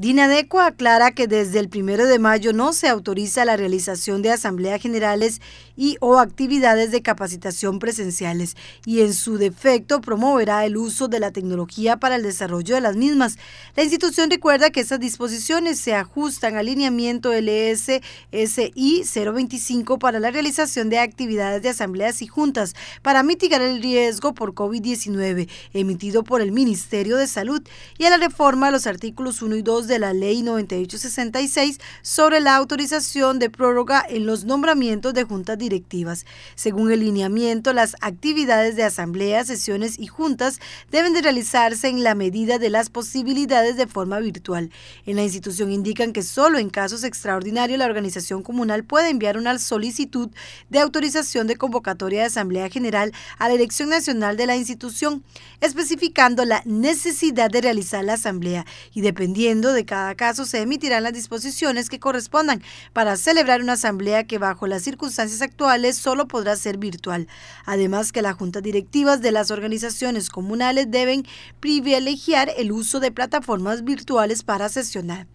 Dinadeco aclara que desde el 1 de mayo no se autoriza la realización de asambleas generales y o actividades de capacitación presenciales y en su defecto promoverá el uso de la tecnología para el desarrollo de las mismas. La institución recuerda que estas disposiciones se ajustan al lineamiento LSSI 025 para la realización de actividades de asambleas y juntas para mitigar el riesgo por COVID-19 emitido por el Ministerio de Salud y a la reforma de los artículos 1 y 2 de la Ley 9866 sobre la autorización de prórroga en los nombramientos de juntas directivas. Según el lineamiento, las actividades de asambleas, sesiones y juntas deben de realizarse en la medida de las posibilidades de forma virtual. En la institución indican que solo en casos extraordinarios la organización comunal puede enviar una solicitud de autorización de convocatoria de Asamblea General a la elección nacional de la institución, especificando la necesidad de realizar la asamblea y dependiendo de de cada caso se emitirán las disposiciones que correspondan para celebrar una asamblea que bajo las circunstancias actuales solo podrá ser virtual. Además que las juntas directivas de las organizaciones comunales deben privilegiar el uso de plataformas virtuales para sesionar.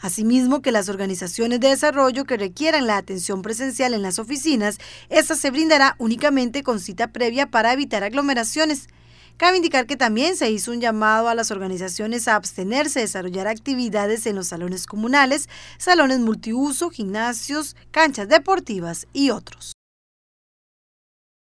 Asimismo, que las organizaciones de desarrollo que requieran la atención presencial en las oficinas, ésta se brindará únicamente con cita previa para evitar aglomeraciones. Cabe indicar que también se hizo un llamado a las organizaciones a abstenerse de desarrollar actividades en los salones comunales, salones multiuso, gimnasios, canchas deportivas y otros.